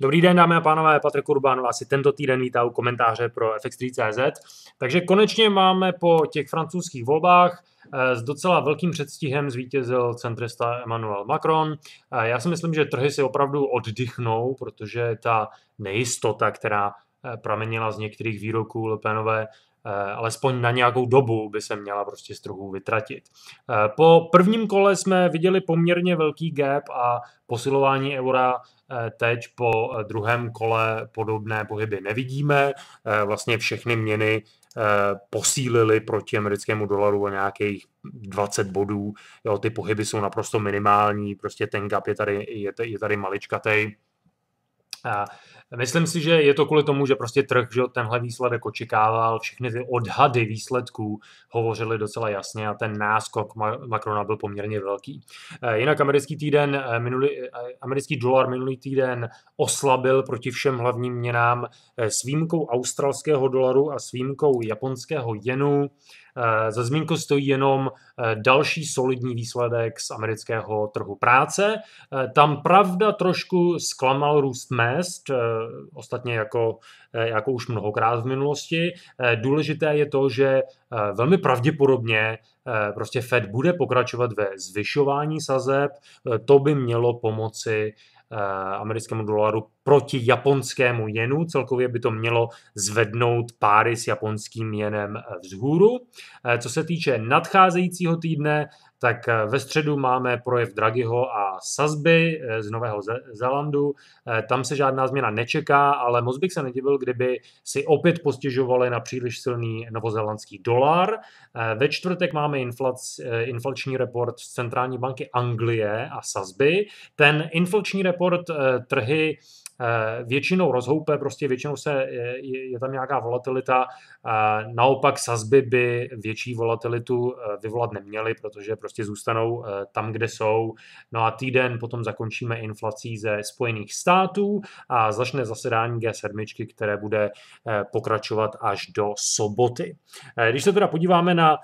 Dobrý den, dámy a pánové, Patrik Urbán vás si tento týden vítá u komentáře pro FX3.cz. Takže konečně máme po těch francouzských volbách eh, s docela velkým předstihem zvítězil centrista Emmanuel Macron. Eh, já si myslím, že trhy si opravdu oddychnou, protože ta nejistota, která eh, pramenila z některých výroků Lepenové, Eh, alespoň na nějakou dobu by se měla prostě z trhu vytratit. Eh, po prvním kole jsme viděli poměrně velký gap a posilování eura eh, teď po druhém kole podobné pohyby nevidíme. Vlastně všechny měny posílili proti americkému dolaru o nějakých 20 bodů. Jo, ty pohyby jsou naprosto minimální, prostě ten gap je tady, je, je tady maličkatej. A myslím si, že je to kvůli tomu, že prostě trh že tenhle výsledek očekával, všechny ty odhady výsledků hovořily docela jasně a ten náskok Macrona byl poměrně velký. E, jinak americký týden, e, minulý, e, americký dolar minulý týden oslabil proti všem hlavním měnám s výjimkou australského dolaru a s výjimkou japonského jenu Eh, za zmínku stojí jenom eh, další solidní výsledek z amerického trhu práce. Eh, tam pravda trošku zklamal růst mest, ostatně jako, jako už mnohokrát v minulosti. Důležité je to, že velmi pravděpodobně prostě Fed bude pokračovat ve zvyšování sazeb. To by mělo pomoci Eh, americkému dolaru proti japonskému jenu. Celkově by to mělo zvednout páry s japonským jenem vzhůru. Eh, co se týče nadcházejícího týdne, tak eh, ve středu máme projev Dragiho a Sazby eh, z Nového Zelandu. Eh, tam se žádná změna nečeká, ale moc bych se nedivil, kdyby si opět postěžovali na příliš silný novozélandský dolar. Ve čtvrtek máme inflac, inflační report z Centrální banky Anglie a Sazby. Ten inflační report trhy Eh, většinou rozhoupe, prostě většinou se, eh, je, je tam nějaká volatilita, eh, naopak sazby by větší volatilitu vyvolat neměly, protože prostě zůstanou tam, kde jsou. No a týden potom zakončíme inflací ze Spojených států a začne zasedání G7, které bude pokračovat až do soboty. Když se teda podíváme na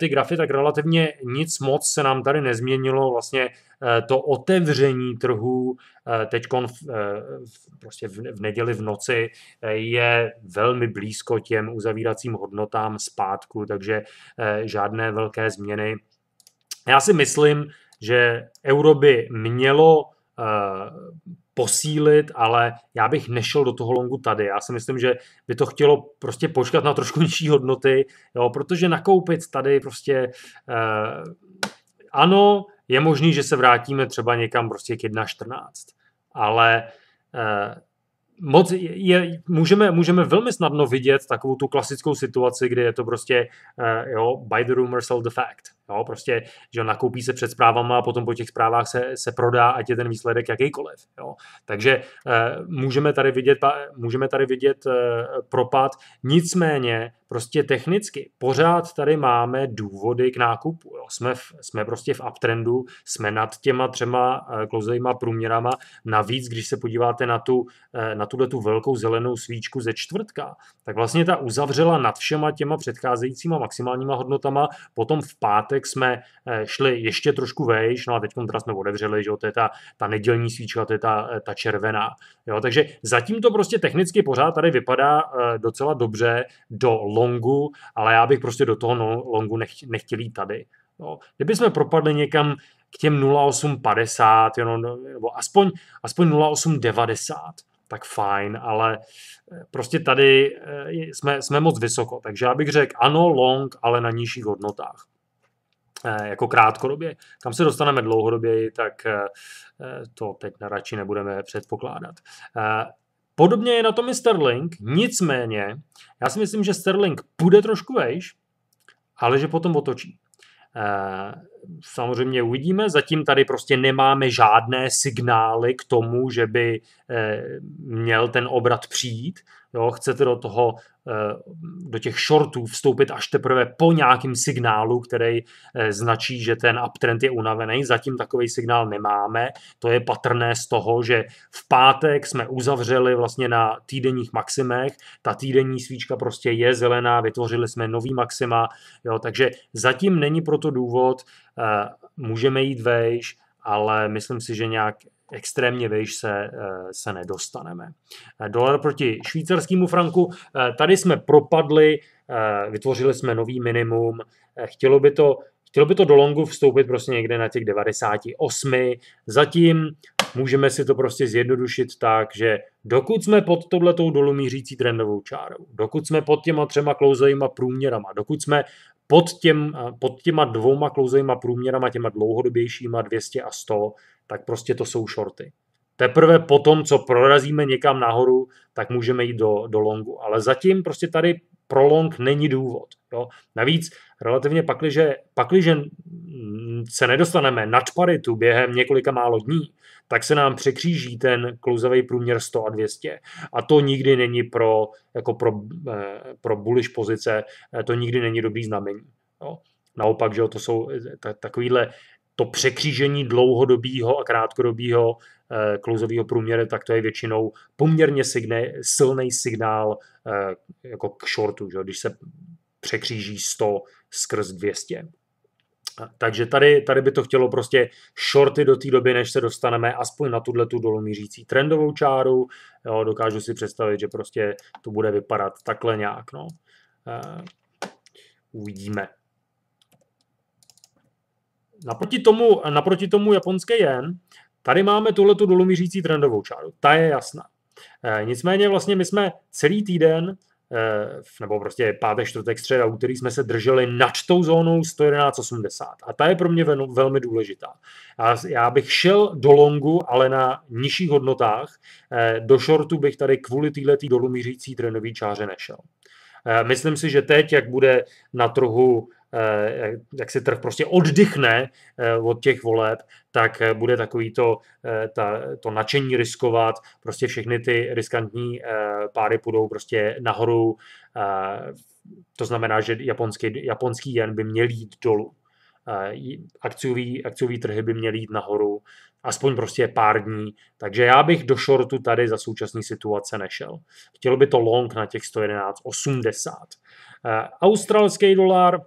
ty grafy, tak relativně nic moc se nám tady nezměnilo. Vlastně Eh, to otevření trhu eh, teď eh, prostě v, v neděli v noci je velmi blízko těm uzavíracím hodnotám zpátku, takže žádné velké změny. Já si myslím, že euro by mělo posílit, ale já bych nešel do toho longu tady. Já si myslím, že by to chtělo prostě počkat na trošku nižší hodnoty, jo, protože nakoupit tady prostě eh, ano, je možný, že se vrátíme třeba někam prostě k 1.14, ale eh, moc je, můžeme, můžeme velmi snadno vidět takovou tu klasickou situaci, kdy je to prostě eh, jo, by the rumor, sell the fact. No, prostě, že nakoupí se před zprávama a potom po těch zprávách se, se prodá, ať je ten výsledek jakýkoliv. Jo. Takže e, můžeme tady vidět, můžeme tady vidět e, propad. Nicméně, prostě technicky, pořád tady máme důvody k nákupu. Jo. Jsme, v, jsme prostě v uptrendu, jsme nad těma třema e, eh, klouzejma průměrama. Navíc, když se podíváte na tu, e, na tuhle tu velkou zelenou svíčku ze čtvrtka, tak vlastně ta uzavřela nad všema těma předcházejícíma maximálníma hodnotama, potom v pátek pátek jsme eh, šli ještě trošku vejš, no a teď teda jsme odevřeli, že jo, to je ta, ta nedělní svíčka, to je ta, eh, ta červená. Jo, takže zatím to prostě technicky pořád tady vypadá eh, docela dobře do longu, ale já bych prostě do toho no, longu nech, nechtěl jít tady. No, kdyby jsme propadli někam k těm 0,850, jo, no, no, nebo aspoň, aspoň 0,890, tak fajn, ale prostě tady jsme, jsme moc vysoko. Takže já bych řekl ano, long, ale na nižších hodnotách. Eh, jako krátkodobě. Kam se dostaneme dlouhodoběji, tak eh, to teď na radši nebudeme předpokládat. Eh, podobně je na tom i Sterling, nicméně já si myslím, že Sterling půjde trošku vejš, ale že potom otočí. Samozřejmě uvidíme, zatím tady prostě nemáme žádné signály k tomu, že by měl ten obrat přijít, Jo, chcete do toho, eh, do těch shortů vstoupit až teprve po nějakém signálu, který eh, značí, že ten uptrend je unavený. Zatím takový signál nemáme. To je patrné z toho, že v pátek jsme uzavřeli vlastně na týdenních maximech. Ta týdenní svíčka prostě je zelená, vytvořili jsme nový maxima. Jo, takže zatím není proto důvod, eh, můžeme jít vejš, ale myslím si, že nějak extrémně vejš se, eh, se nedostaneme. Eh, dolar proti švýcarskému franku, eh, tady jsme propadli, vytvořili jsme nový minimum, chtělo by to Chtělo by to do longu vstoupit prostě někde na těch 98. Zatím můžeme si to prostě zjednodušit tak, že dokud jsme pod tohletou dolomířící trendovou čárou, dokud jsme pod těma třema klouzovýma průměrama, dokud jsme pod, těm, pod těma dvouma klouzovýma průměrama, těma dlouhodobějšíma 200 a 100, tak prostě to jsou shorty. Teprve potom, co prorazíme někam nahoru, tak můžeme jít do, do longu. Ale zatím prostě tady pro long není důvod. Jo? Navíc relativně pakliže, pakliže se nedostaneme nad paritu během několika málo dní, tak se nám překříží ten klouzavý průměr 100 a 200. A to nikdy není pro, jako pro, eh, pro bullish pozice, eh, to nikdy není dobrý znamení. Jo? Naopak, že to jsou eh, takovýhle to překřížení dlouhodobého a krátkodobého eh, klouzového průměru, tak to je většinou poměrně signe, silný signál eh, jako k shortu, že? když se překříží 100 skrz 200. Takže tady, tady by to chtělo prostě shorty do té doby, než se dostaneme aspoň na tuhle tu dolomířící trendovou čáru. Jo, dokážu si představit, že prostě to bude vypadat takhle nějak. No. Eh, uvidíme. Naproti tomu, naproti tomu japonské jen, tady máme tuhle tu dolumířící trendovou čáru. Ta je jasná. E, nicméně vlastně my jsme celý týden eh, nebo prostě pátek, čtvrtek, středa, úterý jsme se drželi nad tou zónou 111,80. A ta je pro mě velmi důležitá. A já bych šel do longu, ale na nižších hodnotách. Eh, do shortu bych tady kvůli této dolumířící trendové čáře nešel. Myslím si, že teď, jak bude na trhu Eh, jak si trh prostě oddychne eh, od těch voleb, tak eh, bude takový to, ta, to nadšení riskovat, prostě všechny ty riskantní páry půjdou prostě nahoru, to znamená, že japonský, japonský jen by měl jít dolů. Akciový, akciový trhy by měly jít nahoru, aspoň prostě pár dní. Takže já bych do shortu tady za současné situace nešel. Chtělo by to long na těch 111,80. Australský dolar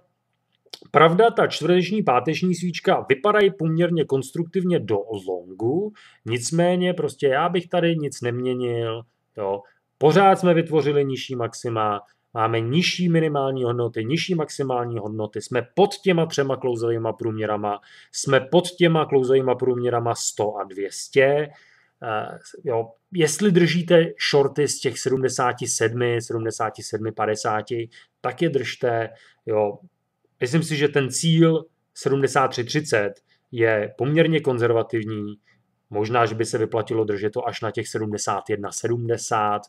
Pravda, ta čtvrteční páteční svíčka vypadají poměrně konstruktivně do longu, nicméně prostě já bych tady nic neměnil, jo. Pořád jsme vytvořili nižší maxima, máme nižší minimální hodnoty, nižší maximální hodnoty, jsme pod těma třema klouzavýma průměrama, jsme pod těma klouzavýma průměrama 100 a 200, Uh, eh, jo, jestli držíte shorty z těch 77, 77, 50, tak je držte. Jo, Myslím si, že ten cíl 73-30 je poměrně konzervativní. Možná, že by se vyplatilo držet to až na těch 71-70.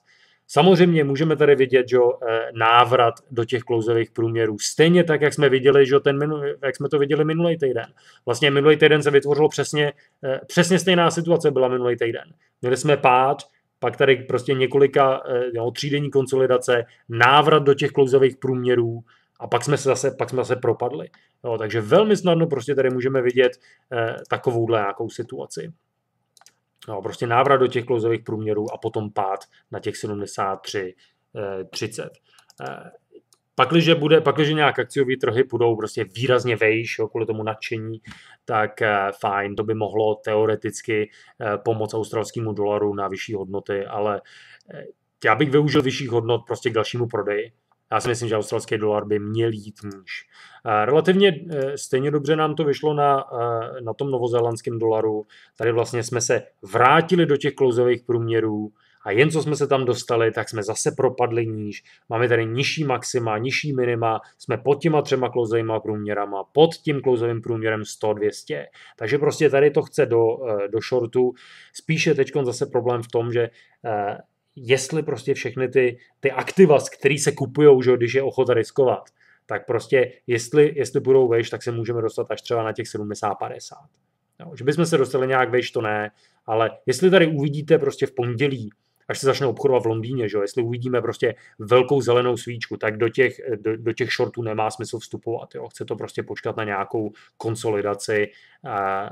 Samozřejmě můžeme tady vidět že eh, návrat do těch klouzových průměrů. Stejně tak, jak jsme, viděli, že ten jak jsme to viděli minulý týden. Vlastně minulý týden se vytvořilo přesně, eh, přesně stejná situace byla minulý týden. Měli jsme pád, pak tady prostě několika eh, jo, třídenní konsolidace, návrat do těch klouzových průměrů, a pak jsme se zase, pak jsme zase propadli. Jo, takže velmi snadno prostě tady můžeme vidět eh, takovouhle nějakou situaci. No, prostě návrat do těch klouzových průměrů a potom pád na těch 73,30. Eh, eh, Pakliže, bude, pakliže nějak akciový trhy budou prostě výrazně vejš jo, kvůli tomu nadšení, tak eh, fajn, to by mohlo teoreticky eh, pomoct australskému dolaru na vyšší hodnoty, ale eh, já bych využil vyšších hodnot prostě k dalšímu prodeji. Já si myslím, že australský dolar by měl jít níž. Eh, relativně eh, stejně dobře nám to vyšlo na, eh, na tom novozélandském dolaru. Tady vlastně jsme se vrátili do těch klouzových průměrů a jen co jsme se tam dostali, tak jsme zase propadli níž. Máme tady nižší maxima, nižší minima, jsme pod těma třema klouzovýma průměrama, pod tím klouzovým průměrem 100-200. Takže prostě tady to chce do, do shortu. Spíše teď zase problém v tom, že jestli prostě všechny ty, ty aktiva, které se kupují, že, když je ochota riskovat, tak prostě jestli, jestli budou veš, tak se můžeme dostat až třeba na těch 70-50. že bychom se dostali nějak veš, to ne, ale jestli tady uvidíte prostě v pondělí až se začne obchodovat v Londýně, že jo? jestli uvidíme prostě velkou zelenou svíčku, tak do těch, do, do těch shortů nemá smysl vstupovat. Jo? Chce to prostě počkat na nějakou konsolidaci a, eh,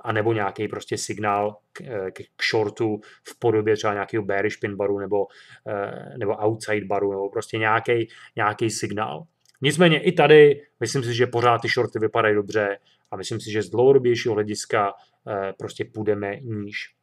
a nebo nějaký prostě signál eh, k, k, shortu v podobě třeba nějakého bearish pin baru nebo, eh, nebo outside baru nebo prostě nějaký, nějaký signál. Nicméně i tady myslím si, že pořád ty shorty vypadají dobře a myslím si, že z dlouhodobějšího hlediska prostě půjdeme níž.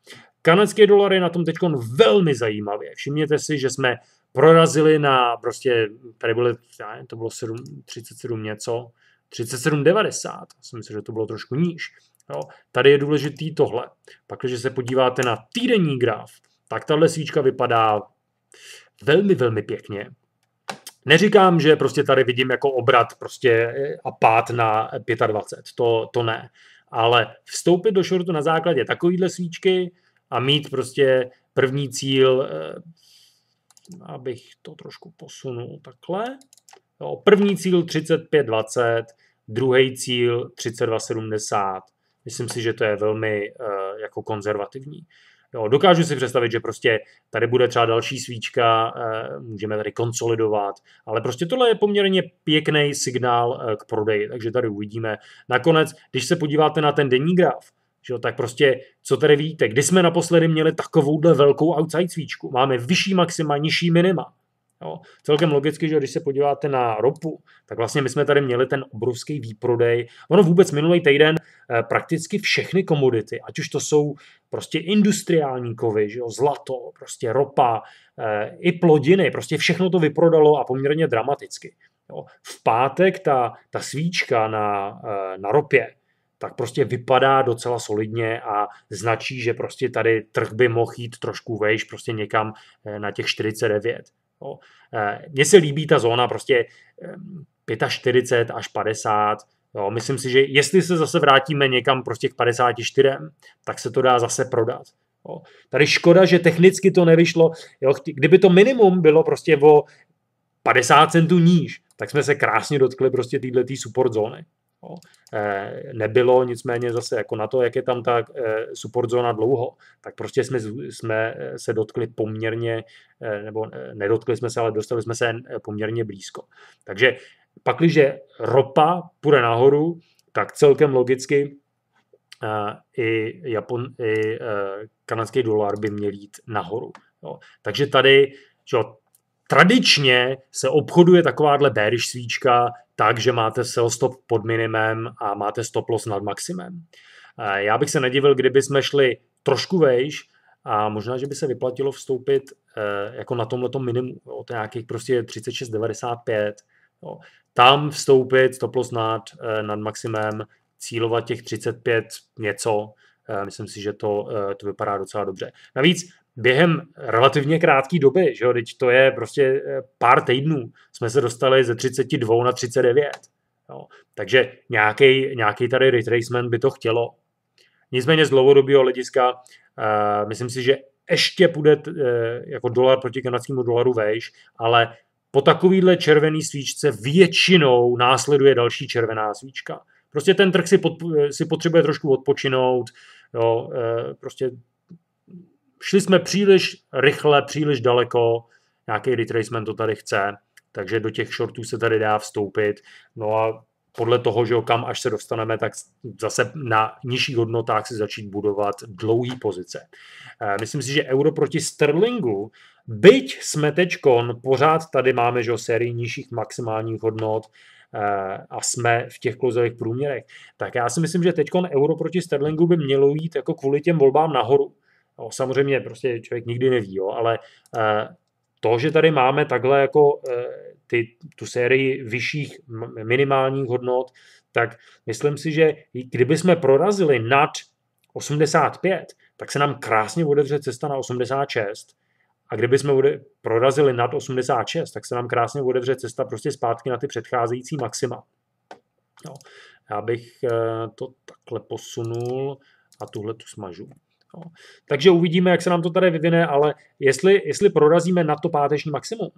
Kanadské dolary na tom teď velmi zajímavě. Všimněte si, že jsme prorazili na prostě, tady bylo, ne, to bylo 7, 37 něco, 37,90, si myslím, že to bylo trošku níž. Jo. Tady je důležitý tohle. Pak, když se podíváte na týdenní graf, tak tahle svíčka vypadá velmi, velmi pěkně. Neříkám, že prostě tady vidím jako obrat prostě e, a pád na 25, to, to ne. Ale vstoupit do shortu na základě takovýhle svíčky, a mít prostě první cíl, eh, abych to trošku posunul takhle, jo, první cíl 35-20, druhý cíl 32-70. Myslím si, že to je velmi eh, jako konzervativní. Jo, dokážu si představit, že prostě tady bude třeba další svíčka, eh, můžeme tady konsolidovat, ale prostě tohle je poměrně pěkný signál k prodeji, takže tady uvidíme. Nakonec, když se podíváte na ten denní graf, že jo, tak prostě, co tady vidíte, kdy jsme naposledy měli takovouhle velkou outside svíčku? Máme vyšší maxima, nižší minima. Jo. Celkem logicky, že když se podíváte na ropu, tak vlastně my jsme tady měli ten obrovský výprodej. Ono vůbec minulý týden eh, prakticky všechny komodity, ať už to jsou prostě industriální kovy, že jo, zlato, prostě ropa, eh, i plodiny, prostě všechno to vyprodalo a poměrně dramaticky. Jo. V pátek ta, ta svíčka na, eh, na ropě tak prostě vypadá docela solidně a značí, že prostě tady trh by mohl jít trošku vejš, prostě někam eh, na těch 49. Eh, mně se líbí ta zóna prostě 45 eh, až 50, Jo, myslím si, že jestli se zase vrátíme někam prostě k 54, tak se to dá zase prodat. Jo. Tady škoda, že technicky to nevyšlo. Jo, kdyby to minimum bylo prostě o 50 centů níž, tak jsme se krásně dotkli prostě této support zóny. Eh, nebylo, nicméně zase jako na to, jak je tam ta eh, support zóna dlouho, tak prostě jsme, jsme eh, se dotkli poměrně, nebo nedotkli jsme se, ale dostali jsme se poměrně blízko. Takže pakliže ropa půjde nahoru, tak celkem logicky i, Japon, i kanadský dolar by měl jít nahoru. Jo. Takže tady, že tradičně se obchoduje takováhle bearish svíčka tak, že máte sell stop pod minimem a máte stop loss nad maximem. Já bych se nedivil, kdyby jsme šli trošku vejš a možná, že by se vyplatilo vstoupit eh, jako na tomhle minimu, o to nějakých prostě 36,95. Tam vstoupit stop loss nad, eh, nad maximem, cílovat těch 35 něco, eh, myslím si, že to, to vypadá docela dobře. Navíc během relativně krátké doby, že jo, teď to je prostě eh, pár týdnů, jsme se dostali ze 32 na 39. Jo. Takže nějaký tady retracement by to chtělo. Nicméně z dlouhodobého hlediska uh, myslím si, že ještě půjde uh, jako dolar proti kanadskému dolaru vejš, ale po takovýhle červený svíčce většinou následuje další červená svíčka. Prostě ten trh si, pod, si potřebuje trošku odpočinout, jo, prostě šli jsme příliš rychle, příliš daleko, nějaký retracement to tady chce, takže do těch shortů se tady dá vstoupit. No a podle toho, že kam až se dostaneme, tak zase na nižších hodnotách si začít budovat dlouhý pozice. Eh, myslím si, že euro proti sterlingu, byť jsme tečkon, pořád tady máme že, sérii nižších maximálních hodnot eh, a jsme v těch klouzových průměrech, tak já si myslím, že teďkon euro proti sterlingu by mělo jít jako kvůli těm volbám nahoru. O no, samozřejmě prostě člověk nikdy neví, jo, ale eh, to, že tady máme takhle jako eh, ty, tu sérii vyšších minimálních hodnot, tak myslím si, že kdyby jsme prorazili nad 85, tak se nám krásně otevře cesta na 86. A kdyby jsme prorazili nad 86, tak se nám krásně otevře cesta prostě zpátky na ty předcházející maxima. Jo. já bych eh, to takhle posunul a tuhle tu smažu. No. Takže uvidíme, jak se nám to tady vyvine, ale jestli, jestli prorazíme na to páteční maximum,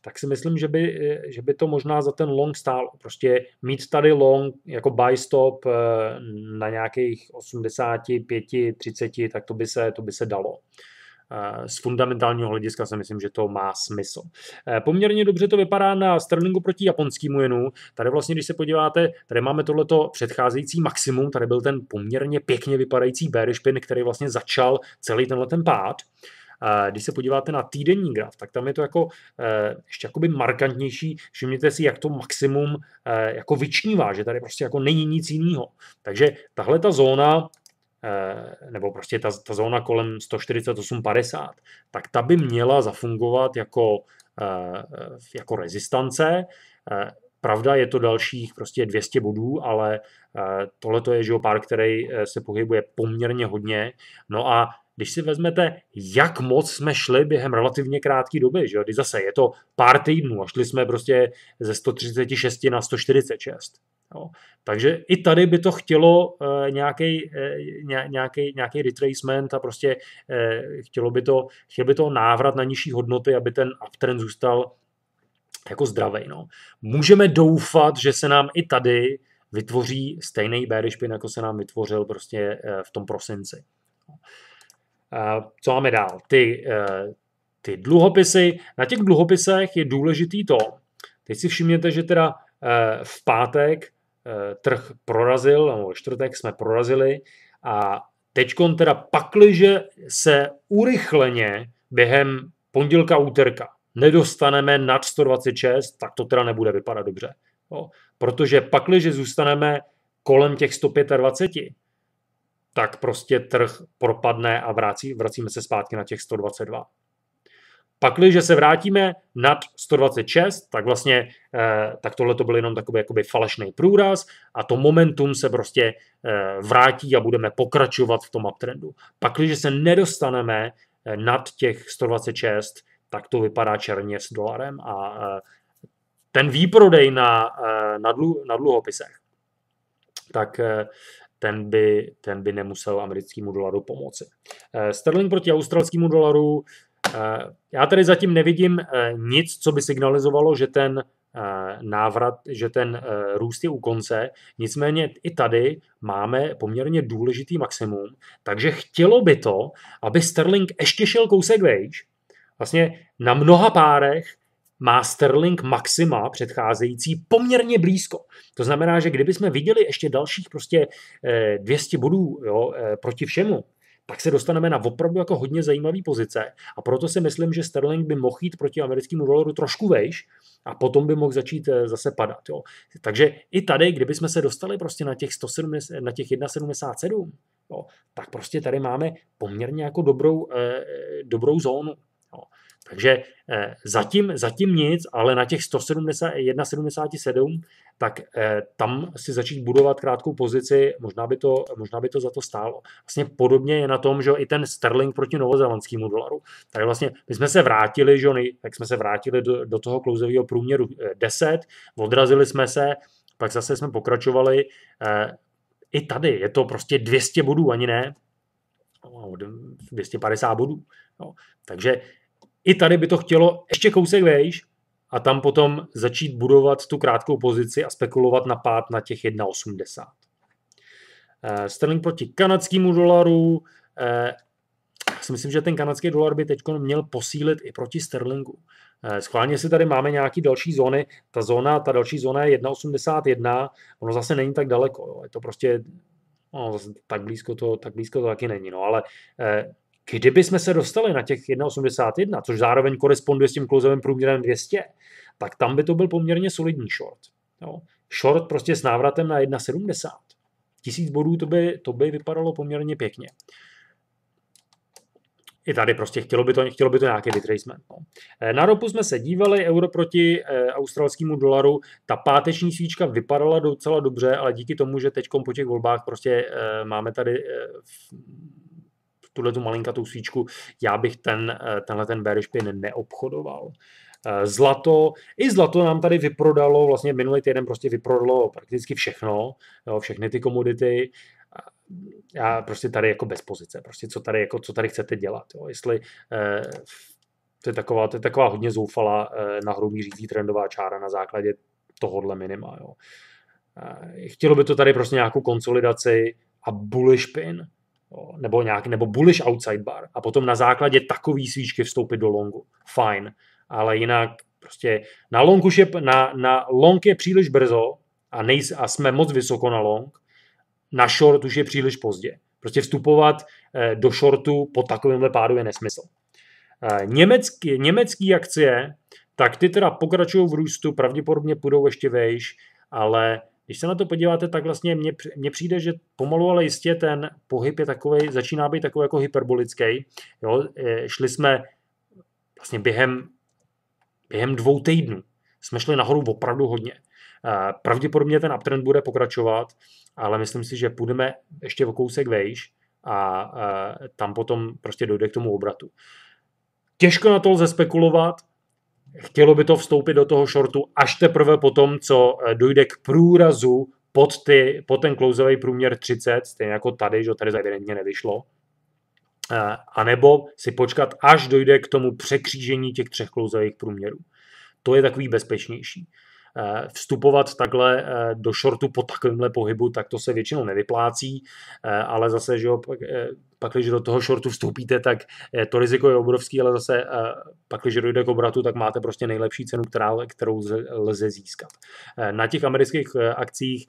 tak si myslím, že by, že by to možná za ten long stál Prostě mít tady long jako buy stop eh, na nějakých 85, 30, tak to by se, to by se dalo. Eh, z fundamentálního hlediska si myslím, že to má smysl. Eh, poměrně dobře to vypadá na sterlingu proti japonskému jenu. Tady vlastně, když se podíváte, tady máme tohleto předcházející maximum, tady byl ten poměrně pěkně vypadající bearish pin, který vlastně začal celý tenhle ten pád. Eh, když se podíváte na týdenní graf, tak tam je to jako ještě jakoby markantnější. Všimněte si, jak to maximum jako vyčnívá, že tady prostě jako není nic jiného. Takže tahle ta zóna Eh, nebo prostě ta, ta zóna kolem 148,50, tak ta by měla zafungovat jako, eh, jako rezistance. Eh, pravda, je to dalších prostě 200 bodů, ale tohle je že pár, který se pohybuje poměrně hodně. No a když si vezmete, jak moc jsme šli během relativně krátké doby, že jo? Když zase je to pár týdnů a šli jsme prostě ze 136 na 146. Jo. No, takže i tady by to chtělo eh, nějaký eh, nějaký retracement a prostě eh, chtělo by to, chtělo by to návrat na nižší hodnoty, aby ten uptrend zůstal jako zdravý. No. Můžeme doufat, že se nám i tady vytvoří stejný bearish pin, jako se nám vytvořil prostě v tom prosinci. No. Co máme dál? Ty, ty dluhopisy. Na těch dluhopisech je důležitý to, teď si všimněte, že teda v pátek Eh, trh prorazil, nebo ve čtvrtek jsme prorazili a teďkon teda pakliže se urychleně během pondělka, úterka nedostaneme nad 126, tak to teda nebude vypadat dobře. Jo? Protože pakliže zůstaneme kolem těch 125, tak prostě trh propadne a vrací, vracíme se zpátky na těch 122 když se vrátíme nad 126, tak vlastně eh, tak tohle to byl jenom takový jakoby falešný průraz a to momentum se prostě eh, vrátí a budeme pokračovat v tom uptrendu. když se nedostaneme eh, nad těch 126, tak to vypadá černě s dolarem a ten výprodej na, na, dlu, na dluhopisech, tak ten by, ten by nemusel americkému dolaru pomoci. Sterling proti australskému dolaru Eh, já tady zatím nevidím eh, nic, co by signalizovalo, že ten eh, návrat, že ten růst je u konce. Nicméně i tady máme poměrně důležitý maximum, takže chtělo by to, aby Sterling ještě šel kousek vejš. Vlastně na mnoha párech má Sterling maxima předcházející poměrně blízko. To znamená, že kdyby jsme viděli ještě dalších prostě 200 bodů jo, proti všemu, tak se dostaneme na opravdu jako hodně zajímavý pozice a proto si myslím, že sterling by mohl jít proti americkému dolaru trošku vejš a potom by mohl začít eh, zase padat. Jo. Takže i tady, kdybychom se dostali prostě na těch, 170, na těch 1,77, jo, tak prostě tady máme poměrně jako dobrou, eh, eh dobrou zónu. Jo. Takže eh, zatím, zatím nic, ale na těch 171,77, tak eh, tam si začít budovat krátkou pozici, možná by, to, možná by to za to stálo. Vlastně podobně je na tom, že i ten sterling proti novozelandskému dolaru. Tak vlastně my jsme se vrátili, že tak jsme se vrátili do, do toho klouzového průměru 10, eh, odrazili jsme se, pak zase jsme pokračovali. I tady je to prostě 200 bodů, ani ne, 250 bodů. No, takže i tady by to chtělo ještě kousek vejš a tam potom začít budovat tu krátkou pozici a spekulovat na pád na těch 1,80. Eh, Sterling proti kanadskému dolaru. Eh, já si myslím, že ten kanadský dolar by teď měl posílit i proti sterlingu. Eh, schválně si tady máme nějaké další zóny. Ta zóna, ta další zóna je 1,81. Ono zase není tak daleko. Je to prostě no, tak blízko to, tak blízko to taky není. No, ale eh, Kdyby jsme se dostali na těch 1,81, což zároveň koresponduje s tím klouzovým průměrem 200, tak tam by to byl poměrně solidní short. Jo. Short prostě s návratem na 1,70. Tisíc bodů to by, to by vypadalo poměrně pěkně. I tady prostě chtělo by to, chtělo by to nějaký retracement. No. Eh, na ropu jsme se dívali, euro proti e, australskému dolaru. Ta páteční svíčka vypadala docela dobře, ale díky tomu, že teď po těch volbách prostě e, máme tady e, tuhle tu malinkatou svíčku, já bych ten, eh, tenhle ten bearish pin neobchodoval. Eh, zlato, i zlato nám tady vyprodalo, vlastně minulý týden prostě vyprodalo prakticky všechno, jo, všechny ty komodity, eh, já prostě tady jako bez pozice, prostě co tady, jako, co tady chcete dělat, jo. jestli eh, to je taková, to je taková hodně zoufalá eh, nahoru mířící trendová čára na základě tohohle minima, jo. Eh, chtělo by to tady prostě nějakou konsolidaci a bullish pin, nebo, nějak, nebo bullish outside bar a potom na základě takový svíčky vstoupit do longu. Fajn, ale jinak prostě na long už je, na, na long je příliš brzo a, nejs, a jsme moc vysoko na long, na short už je příliš pozdě. Prostě vstupovat eh, do shortu po takovémhle pádu je nesmysl. Eh, německý, německý akcie, tak ty teda pokračují v růstu, pravděpodobně půjdou ještě vejš, ale když se na to podíváte, tak vlastně mně, mně přijde, že pomalu, ale jistě ten pohyb je takový, začíná být takový jako hyperbolický. Jo? E, šli jsme vlastně během, během dvou týdnů. Jsme šli nahoru opravdu hodně. E, pravděpodobně ten uptrend bude pokračovat, ale myslím si, že půjdeme ještě o kousek vejš a e, tam potom prostě dojde k tomu obratu. Těžko na to lze spekulovat, chtělo by to vstoupit do toho shortu až teprve po tom, co eh, dojde k průrazu pod, ty, pod ten klouzový průměr 30, stejně jako tady, že tady evidentně nevyšlo. Eh, A nebo si počkat, až dojde k tomu překřížení těch třech klouzových průměrů. To je takový bezpečnější. Eh, vstupovat takhle eh, do shortu po takovémhle pohybu, tak to se většinou nevyplácí, eh, ale zase, že jo, pak, když do toho shortu vstoupíte, tak to riziko je obrovský, ale zase pak, když dojde k obratu, tak máte prostě nejlepší cenu, která, kterou lze získat. Na těch amerických akcích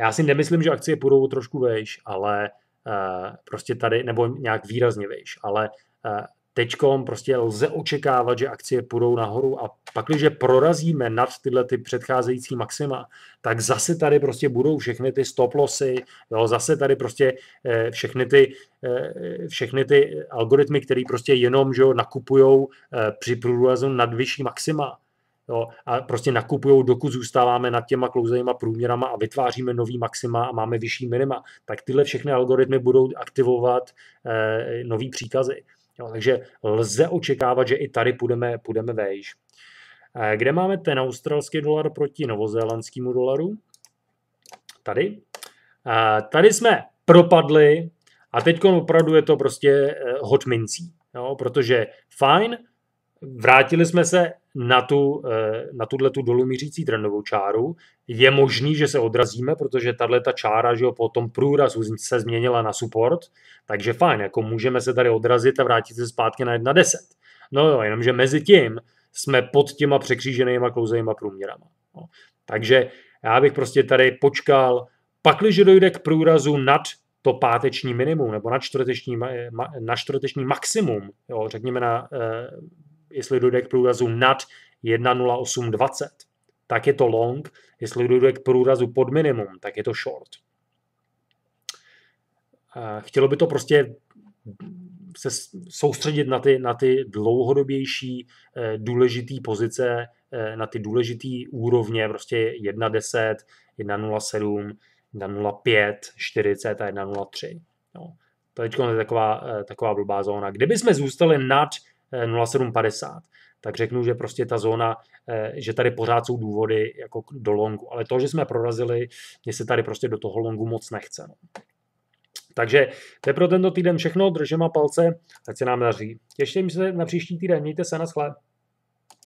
já si nemyslím, že akcie půjdou trošku vejš, ale prostě tady, nebo nějak výrazně vejš, ale teď prostě lze očekávat, že akcie půjdou nahoru a pak, když prorazíme nad tyhle ty předcházející maxima, tak zase tady prostě budou všechny ty stop lossy, jo, zase tady prostě eh, všechny ty, eh, všechny ty algoritmy, které prostě jenom že nakupují nakupujou eh, při průrazu nad vyšší maxima. Jo, a prostě nakupují, dokud zůstáváme nad těma klouzejma průměrama a vytváříme nový maxima a máme vyšší minima, tak tyhle všechny algoritmy budou aktivovat eh, nový příkazy. Jo, takže lze očekávat, že i tady půjdeme, půjdeme vejš. Eh, kde máme ten australský dolar proti novozélandskému dolaru? Tady. Eh, tady jsme propadli a teď opravdu je to prostě eh, hot mincí. Jo, protože fajn, vrátili jsme se na, tu, eh, na tuhle tu dolů mířící trendovou čáru. Je možný, že se odrazíme, protože tahle ta čára že jo, po tom průrazu se změnila na support, takže fajn, jako můžeme se tady odrazit a vrátit se zpátky na 10. No jo, jenomže mezi tím jsme pod těma překříženýma klouzejma průměrama. No. Takže já bych prostě tady počkal, pakliže dojde k průrazu nad to páteční minimum nebo na čtvrteční, na čtvrteční maximum, jo, řekněme na eh, jestli dojde k průrazu nad 1.0820, tak je to long, jestli dojde k průrazu pod minimum, tak je to short. Chtělo by to prostě se soustředit na ty, na ty dlouhodobější eh, důležité pozice, eh, na ty důležité úrovně, prostě 1.10, 1.07, 1.05, 40 a 1.03. No. To je taková, eh, taková blbá zóna. Kdyby jsme zůstali nad 0,750, eh, tak řeknu, že prostě ta zóna, eh, že tady pořád jsou důvody jako do longu. Ale to, že jsme prorazili, mě se tady prostě do toho longu moc nechce. No. Takže to je pro tento týden všechno, držím a palce, ať se nám daří. Těším se na příští týden, mějte se na shled.